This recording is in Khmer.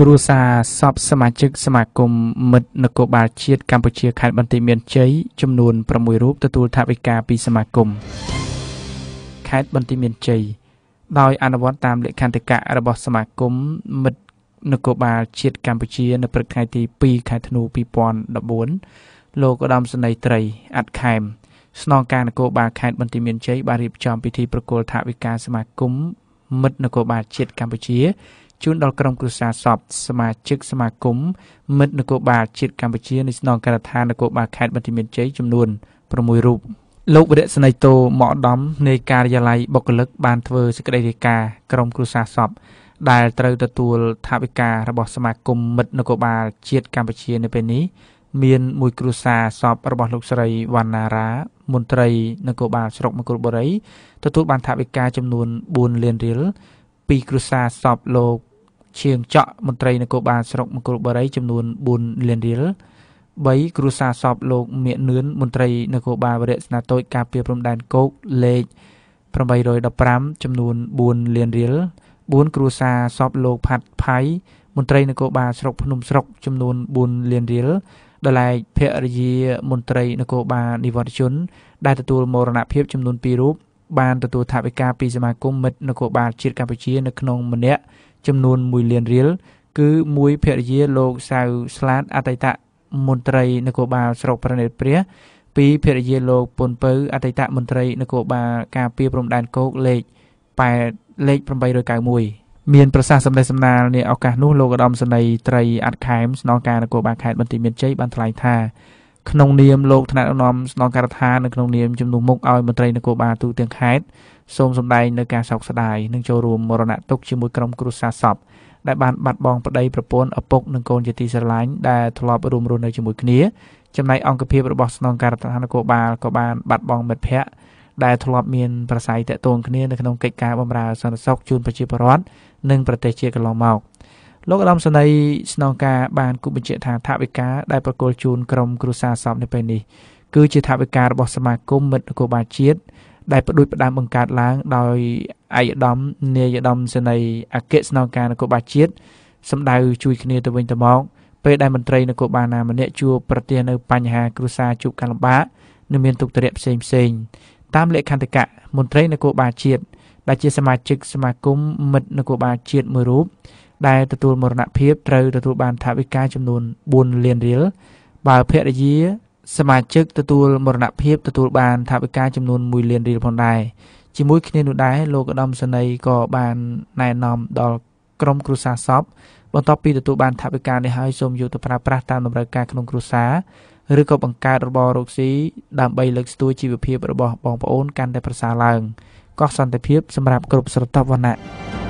គ្រួសារសពសមាជិកសមាគមមិត្តនគរបាលជាតិកម្ពុជាខេត្តបន្ទាយមានជ័យចំនួន6រូបទទួលថវិកាពីសមាគមខេត្តបន្ទាយមានជ័យដោយអនុវត្តតាមលក្ខន្តិកៈរបស់សមាគមមិត្តនគរបាលជាតិកម្ពុជា នៅព្រឹកថ្ងៃទី2ខែធ្នូ2014លោកឧត្តមសេនីយ៍ត្រីអាត់ខែមស្នងការនគរបាលខេត្តបន្ទាយមានជ័យបានរៀបចំពិធីប្រគល់ថវិកាសមាគមមិត្តនគរបាលជាតិកម្ពុជាជូនដល់ក្រុមគ្រួសារសពសមាជិកសមាគមមិត្តនគរបាលជាតិកម្ពុជានៅស្នងការដ្ឋាននគរបាលខេត្តបន្ទាយមានជ័យចំនួន6រូបលោកវរៈស្នីតោមកដំនៃការិយាល័យបុគ្គលិកបានធ្វើសេចក្តីរាយការណ៍ក្រុមគ្រួសារសពដែលត្រូវទទួលថវិការបស់សមាគមមិត្តនគរបាលជាតិកម្ពុជានៅពេលនេះមានមួយគ្រួសារសពរបស់លោកស្រីវណ្ណារា មន្ត្រីនគរបាលស្រុកមង្គលបុរីទទួលបានថវិកាចំនួន4លានរៀលពីគ្រួសារសពលោកឈៀងចក់មន្ត្រីនគរបាលស្រុកមង្គលបុរី ចំនួន4លានរៀល3គ្រួសារសពលោកមៀកនឿនមន្ត្រីនគរបាលវរៈស្នាតូចការពារព្រំដែនគោកលេខ815ចំនួន4លានរៀល4គ្រួសារសពលោក ផាត់ផៃមន្ត្រីនគរបាលស្រុកភ្នំស្រុក ចំនួន4លានរៀលដលែកភរិយាមន្ត្រីនគរបាលនិវត្តជនដែលទទួលមរណភាពចំនួន2រូបបានទទួលថវិកាពីសមាគមមិត្តនគរបាលជាតិកម្ពុជានៅក្នុងម្នាក់ចំនួន1លានរៀលគឺមួយភរិយាលោកសៅស្លាតអតីតមន្ត្រីនគរបាលស្រុកប្រណិតព្រះពីភរិយាលោកពុនពៅអតីតមន្ត្រីនគរបាលការពារព្រំដែនគោកលេខ8លេខ891មានប្រសាសន៍សម្ដែងសម្ដាលនាឱកាសនោះលោកឧត្តមសេនីយ៍ត្រីអាត់ខែមស្នងការនគរបាលខេត្តបន្ទាយមានជ័យបានថ្លែងថាក្នុងនាមលោកថ្នាក់ដឹកនាំស្នងការដ្ឋាននៅក្នុងនាមជំនួសមុខឲ្យមន្ត្រីនគរបាលទូទាំងខេត្តសូមសម្ដែងនៅការសោកស្ដាយនិងចូលរួមមរណទុក្ខជាមួយក្រុមគ្រួសារសពដែលបានបាត់បង់ប្តីប្រពន្ធឪពុកនិងកូនជាទីស្រឡាញ់ដែលធ្លាប់រួមរស់នៅជាមួយគ្នាចំណែកអង្គភាពរបស់ស្នងការដ្ឋាននគរបាលក៏បានបាត់បង់មិត្តភ័ក្តិដែលធ្លាប់មាន ប្រស័យតាក់ទងគ្នានៅក្នុងកិច្ចការបម្រើសន្តិសុខជូនប្រជាពលរដ្ឋនិងប្រទេសជាកន្លងមកលោកឧត្តមសេនីយ៍ស្នងការបានគូបញ្ជាក់ថាថវិកាដែលប្រគល់ជូនក្រុមគ្រួសារសពនៅពេលនេះ គឺជាថវិការបស់សមាគមមិត្តនគរបាលជាតិដែលផ្ដួចផ្ដើមបង្កើតឡើង ដោយឯកឧត្តមនាយឧត្តមសេនីយ៍អគ្គស្នងការនគរបាលជាតិសម្ដៅជួយគ្នាទៅវិញទៅមកពេលដែលមន្ត្រីនគរបាលណាម្នាក់ជួបប្រទះនៅបញ្ហាគ្រួសារជួបការលំបាកនិងមានទុក្ខធុរៈផ្សេងផ្សេងតាមលក្ខន្តិកៈមន្ត្រីនគរបាលជាតិដែលជាសមាជិកសមាគមមិត្តនគរបាលជាតិមួយរូបដែលទទួលមរណភាពត្រូវទទួលបានថវិកាចំនួន4លានរៀលបើភរិយាសមាជិកទទួលមរណភាពទទួលបានថវិកាចំនួន1លានរៀលផងដែរជាមួយគ្នានោះដែរលោកឧត្តមសេនីយ៍ក៏បានណែនាំដល់ក្រុមគ្រួសារសពបន្ទាប់ពីទទួលបានថវិកានេះហើយសូមយកទៅប្រើប្រាស់តាមតម្រូវការក្នុងគ្រួសារឬក៏បង្កើតរបររកស៊ីដើម្បីលើកស្ទួយជីវភាពរបស់បងប្អូនកាន់តែប្រសើរឡើងកោះសន្តិភាពសម្រាប់គ្រប់ស្រទាប់វណ្ណៈ។